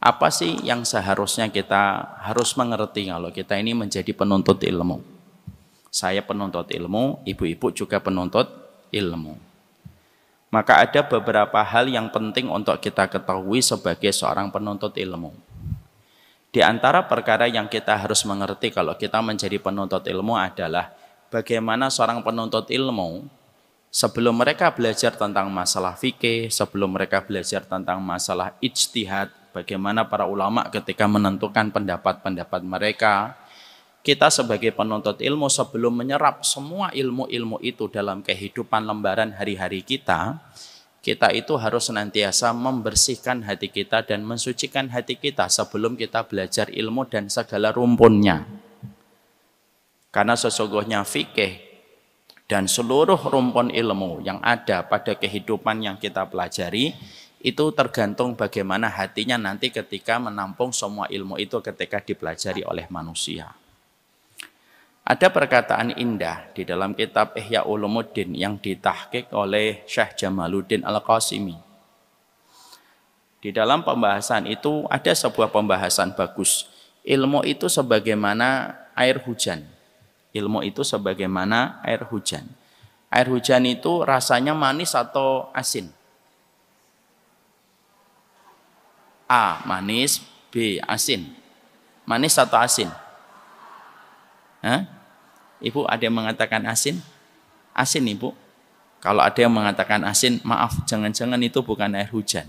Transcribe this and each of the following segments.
Apa sih yang seharusnya kita harus mengerti kalau kita ini menjadi penuntut ilmu? Saya penuntut ilmu, ibu-ibu juga penuntut ilmu. Maka ada beberapa hal yang penting untuk kita ketahui sebagai seorang penuntut ilmu. Di antara perkara yang kita harus mengerti kalau kita menjadi penuntut ilmu adalah bagaimana seorang penuntut ilmu sebelum mereka belajar tentang masalah fikih, sebelum mereka belajar tentang masalah ijtihad, bagaimana para ulama ketika menentukan pendapat-pendapat mereka. Kita sebagai penuntut ilmu sebelum menyerap semua ilmu-ilmu itu dalam kehidupan lembaran hari-hari kita, kita itu harus senantiasa membersihkan hati kita dan mensucikan hati kita sebelum kita belajar ilmu dan segala rumpunnya. Karena sesungguhnya fikih dan seluruh rumpun ilmu yang ada pada kehidupan yang kita pelajari itu tergantung bagaimana hatinya nanti ketika menampung semua ilmu itu ketika dipelajari oleh manusia. Ada perkataan indah di dalam kitab Ihya Ulumuddin yang ditahkik oleh Syekh Jamaluddin Al-Qasimi. Di dalam pembahasan itu ada sebuah pembahasan bagus. Ilmu itu sebagaimana air hujan. Ilmu itu sebagaimana air hujan. Air hujan itu rasanya manis atau asin? A. Manis B. Asin Manis atau asin? Hah? Ibu ada yang mengatakan asin? Asin ibu? Kalau ada yang mengatakan asin, maaf, jangan-jangan itu bukan air hujan.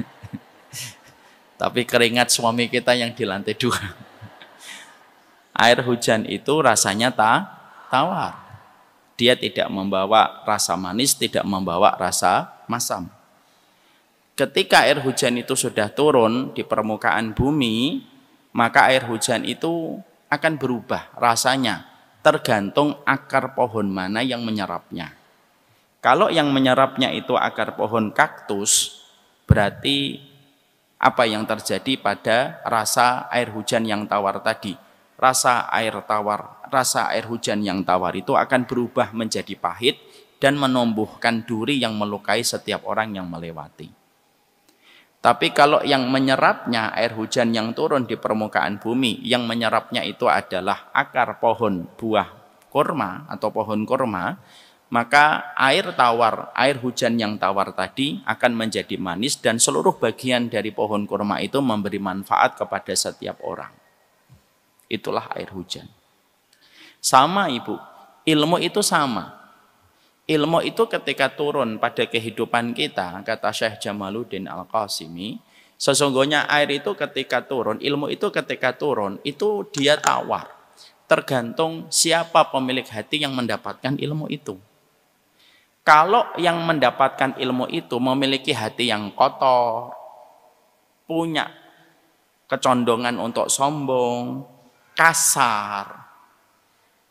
Tapi keringat suami kita yang di lantai dua. air hujan itu rasanya ta tawar. Dia tidak membawa rasa manis, tidak membawa rasa masam. Ketika air hujan itu sudah turun di permukaan bumi, maka air hujan itu akan berubah rasanya, tergantung akar pohon mana yang menyerapnya. Kalau yang menyerapnya itu akar pohon kaktus, berarti apa yang terjadi pada rasa air hujan yang tawar tadi. Rasa air tawar, rasa air hujan yang tawar itu akan berubah menjadi pahit dan menumbuhkan duri yang melukai setiap orang yang melewati. Tapi kalau yang menyerapnya air hujan yang turun di permukaan bumi, yang menyerapnya itu adalah akar pohon buah kurma atau pohon kurma, maka air tawar, air hujan yang tawar tadi akan menjadi manis dan seluruh bagian dari pohon kurma itu memberi manfaat kepada setiap orang. Itulah air hujan. Sama Ibu, ilmu itu sama. Ilmu itu ketika turun pada kehidupan kita, kata Syekh Jamaluddin Al-Qasimi, sesungguhnya air itu ketika turun, ilmu itu ketika turun, itu dia tawar. Tergantung siapa pemilik hati yang mendapatkan ilmu itu. Kalau yang mendapatkan ilmu itu memiliki hati yang kotor, punya kecondongan untuk sombong, kasar,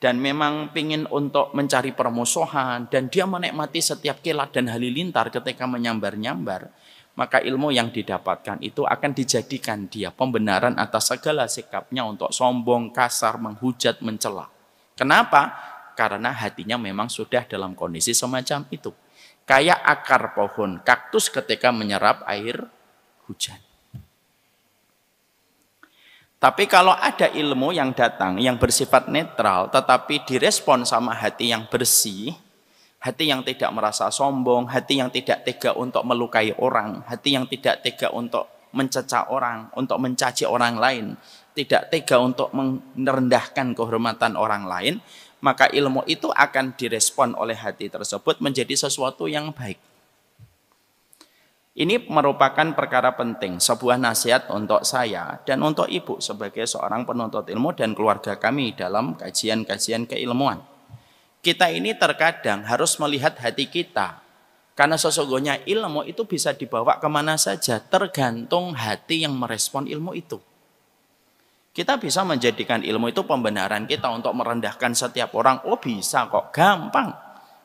dan memang pingin untuk mencari permusuhan dan dia menikmati setiap kilat dan halilintar ketika menyambar-nyambar, maka ilmu yang didapatkan itu akan dijadikan dia pembenaran atas segala sikapnya untuk sombong, kasar, menghujat, mencela. Kenapa? Karena hatinya memang sudah dalam kondisi semacam itu. Kayak akar pohon kaktus ketika menyerap air hujan. Tapi kalau ada ilmu yang datang yang bersifat netral tetapi direspon sama hati yang bersih, hati yang tidak merasa sombong, hati yang tidak tega untuk melukai orang, hati yang tidak tega untuk mencaci orang, untuk mencaci orang lain, tidak tega untuk merendahkan kehormatan orang lain, maka ilmu itu akan direspon oleh hati tersebut menjadi sesuatu yang baik. Ini merupakan perkara penting, sebuah nasihat untuk saya dan untuk ibu sebagai seorang penuntut ilmu dan keluarga kami dalam kajian-kajian keilmuan. Kita ini terkadang harus melihat hati kita, karena sesungguhnya ilmu itu bisa dibawa kemana saja, tergantung hati yang merespon ilmu itu. Kita bisa menjadikan ilmu itu pembenaran kita untuk merendahkan setiap orang. Oh bisa kok, gampang.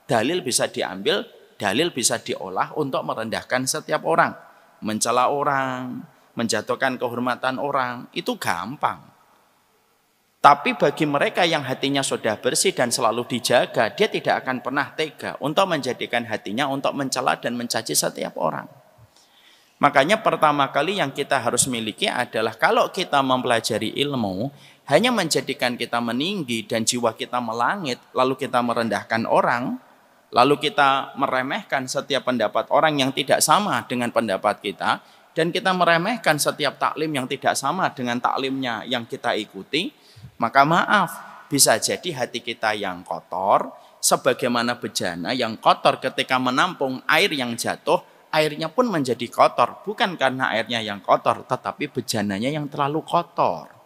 Dalil bisa diambil dalil bisa diolah untuk merendahkan setiap orang, mencela orang, menjatuhkan kehormatan orang, itu gampang. Tapi bagi mereka yang hatinya sudah bersih dan selalu dijaga, dia tidak akan pernah tega untuk menjadikan hatinya untuk mencela dan mencaci setiap orang. Makanya pertama kali yang kita harus miliki adalah kalau kita mempelajari ilmu, hanya menjadikan kita meninggi dan jiwa kita melangit, lalu kita merendahkan orang, lalu kita meremehkan setiap pendapat orang yang tidak sama dengan pendapat kita dan kita meremehkan setiap taklim yang tidak sama dengan taklimnya yang kita ikuti, maka maaf, bisa jadi hati kita yang kotor sebagaimana bejana yang kotor ketika menampung air yang jatuh, airnya pun menjadi kotor, bukan karena airnya yang kotor, tetapi bejananya yang terlalu kotor.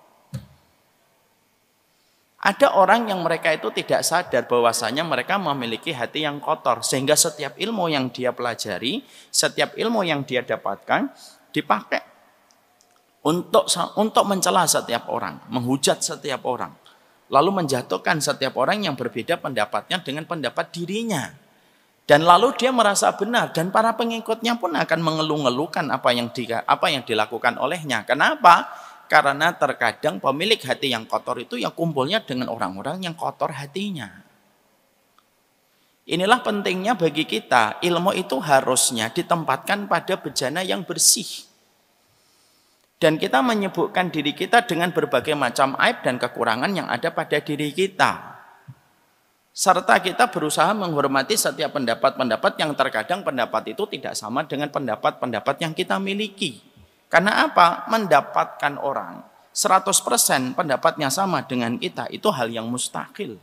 Ada orang yang mereka itu tidak sadar bahwasanya mereka memiliki hati yang kotor sehingga setiap ilmu yang dia pelajari, setiap ilmu yang dia dapatkan dipakai untuk untuk mencela setiap orang, menghujat setiap orang, lalu menjatuhkan setiap orang yang berbeda pendapatnya dengan pendapat dirinya. Dan lalu dia merasa benar dan para pengikutnya pun akan mengeluh-ngeluhkan apa yang di, apa yang dilakukan olehnya. Kenapa? Karena terkadang pemilik hati yang kotor itu yang kumpulnya dengan orang-orang yang kotor hatinya. Inilah pentingnya bagi kita, ilmu itu harusnya ditempatkan pada bejana yang bersih. Dan kita menyebutkan diri kita dengan berbagai macam aib dan kekurangan yang ada pada diri kita. Serta kita berusaha menghormati setiap pendapat-pendapat yang terkadang pendapat itu tidak sama dengan pendapat-pendapat yang kita miliki. Karena apa? Mendapatkan orang 100% pendapatnya sama dengan kita itu hal yang mustahil.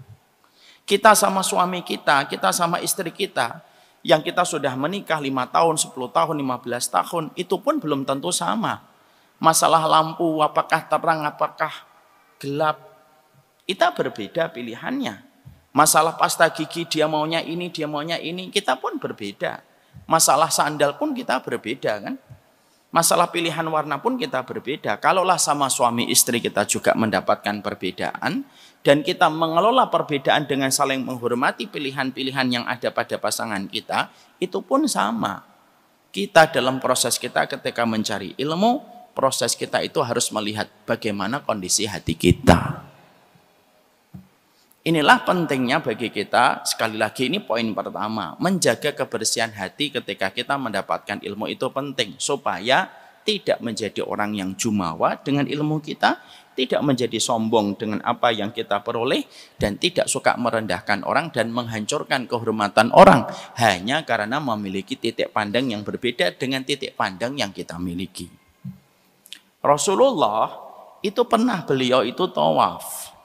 Kita sama suami kita, kita sama istri kita yang kita sudah menikah 5 tahun, 10 tahun, 15 tahun itu pun belum tentu sama. Masalah lampu apakah terang apakah gelap kita berbeda pilihannya. Masalah pasta gigi dia maunya ini, dia maunya ini, kita pun berbeda. Masalah sandal pun kita berbeda kan? Masalah pilihan warna pun kita berbeda. Kalaulah sama suami istri kita juga mendapatkan perbedaan dan kita mengelola perbedaan dengan saling menghormati pilihan-pilihan yang ada pada pasangan kita, itu pun sama. Kita dalam proses kita ketika mencari ilmu, proses kita itu harus melihat bagaimana kondisi hati kita. Inilah pentingnya bagi kita, sekali lagi ini poin pertama, menjaga kebersihan hati ketika kita mendapatkan ilmu itu penting supaya tidak menjadi orang yang jumawa dengan ilmu kita, tidak menjadi sombong dengan apa yang kita peroleh dan tidak suka merendahkan orang dan menghancurkan kehormatan orang hanya karena memiliki titik pandang yang berbeda dengan titik pandang yang kita miliki. Rasulullah itu pernah beliau itu tawaf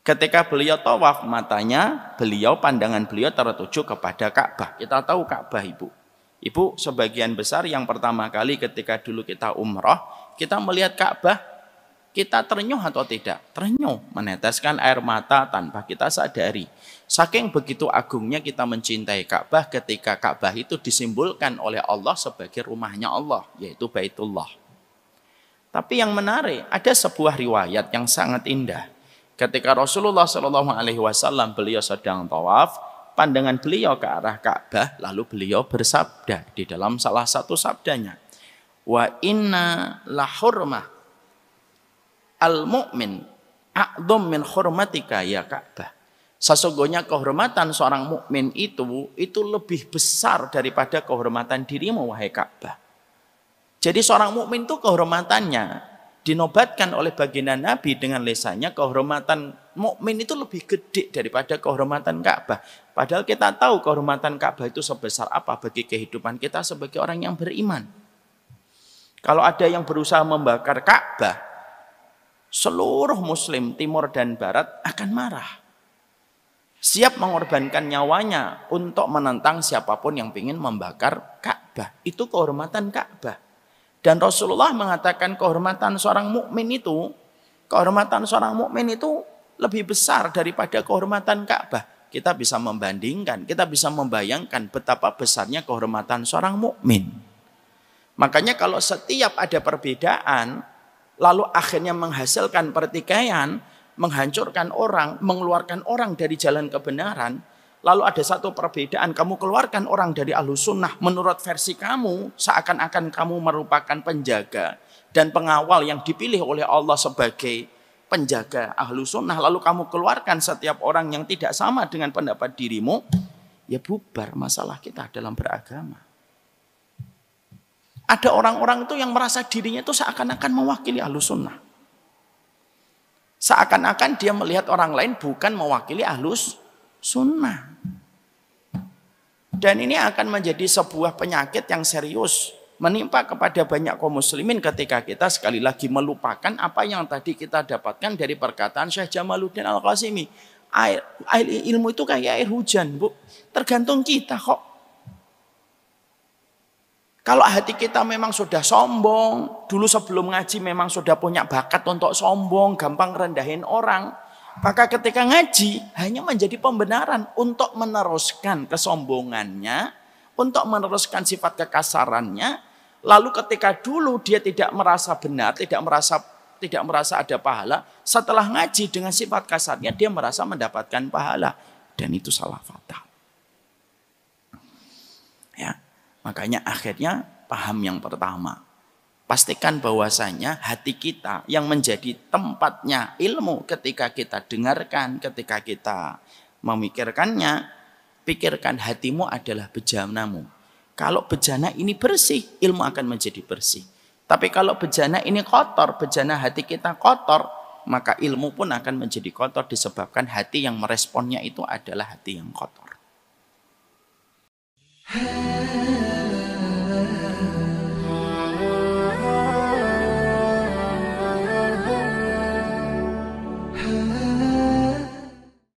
Ketika beliau tawaf matanya, beliau pandangan beliau tertuju kepada Ka'bah. Kita tahu Ka'bah Ibu. Ibu sebagian besar yang pertama kali ketika dulu kita umroh, kita melihat Ka'bah, kita ternyuh atau tidak? Ternyuh, meneteskan air mata tanpa kita sadari. Saking begitu agungnya kita mencintai Ka'bah ketika Ka'bah itu disimbolkan oleh Allah sebagai rumahnya Allah, yaitu Baitullah. Tapi yang menarik, ada sebuah riwayat yang sangat indah Ketika Rasulullah Shallallahu Alaihi Wasallam beliau sedang tawaf, pandangan beliau ke arah Ka'bah, lalu beliau bersabda di dalam salah satu sabdanya, Wa inna lahurmah al mu'min akdom min hurmatika ya Ka'bah. Sesungguhnya kehormatan seorang mukmin itu itu lebih besar daripada kehormatan dirimu wahai Ka'bah. Jadi seorang mukmin itu kehormatannya dinobatkan oleh baginda Nabi dengan lesanya kehormatan mukmin itu lebih gede daripada kehormatan Ka'bah. Padahal kita tahu kehormatan Ka'bah itu sebesar apa bagi kehidupan kita sebagai orang yang beriman. Kalau ada yang berusaha membakar Ka'bah, seluruh muslim timur dan barat akan marah. Siap mengorbankan nyawanya untuk menentang siapapun yang ingin membakar Ka'bah. Itu kehormatan Ka'bah. Dan Rasulullah mengatakan kehormatan seorang mukmin itu, kehormatan seorang mukmin itu lebih besar daripada kehormatan Ka'bah. Kita bisa membandingkan, kita bisa membayangkan betapa besarnya kehormatan seorang mukmin. Makanya kalau setiap ada perbedaan, lalu akhirnya menghasilkan pertikaian, menghancurkan orang, mengeluarkan orang dari jalan kebenaran, lalu ada satu perbedaan, kamu keluarkan orang dari ahlu sunnah menurut versi kamu, seakan-akan kamu merupakan penjaga dan pengawal yang dipilih oleh Allah sebagai penjaga ahlu sunnah, lalu kamu keluarkan setiap orang yang tidak sama dengan pendapat dirimu, ya bubar masalah kita dalam beragama. Ada orang-orang itu yang merasa dirinya itu seakan-akan mewakili ahlu sunnah. Seakan-akan dia melihat orang lain bukan mewakili ahlus sunnah. Dan ini akan menjadi sebuah penyakit yang serius menimpa kepada banyak kaum muslimin ketika kita sekali lagi melupakan apa yang tadi kita dapatkan dari perkataan Syekh Jamaluddin Al-Qasimi. Air, air ilmu itu kayak air hujan, Bu. Tergantung kita kok. Kalau hati kita memang sudah sombong, dulu sebelum ngaji memang sudah punya bakat untuk sombong, gampang rendahin orang, maka ketika ngaji hanya menjadi pembenaran untuk meneruskan kesombongannya, untuk meneruskan sifat kekasarannya. Lalu ketika dulu dia tidak merasa benar, tidak merasa tidak merasa ada pahala, setelah ngaji dengan sifat kasarnya dia merasa mendapatkan pahala dan itu salah fatal. Ya. Makanya akhirnya paham yang pertama, Pastikan bahwasanya hati kita yang menjadi tempatnya ilmu ketika kita dengarkan, ketika kita memikirkannya, pikirkan hatimu adalah bejanamu. Kalau bejana ini bersih, ilmu akan menjadi bersih. Tapi kalau bejana ini kotor, bejana hati kita kotor, maka ilmu pun akan menjadi kotor disebabkan hati yang meresponnya itu adalah hati yang kotor.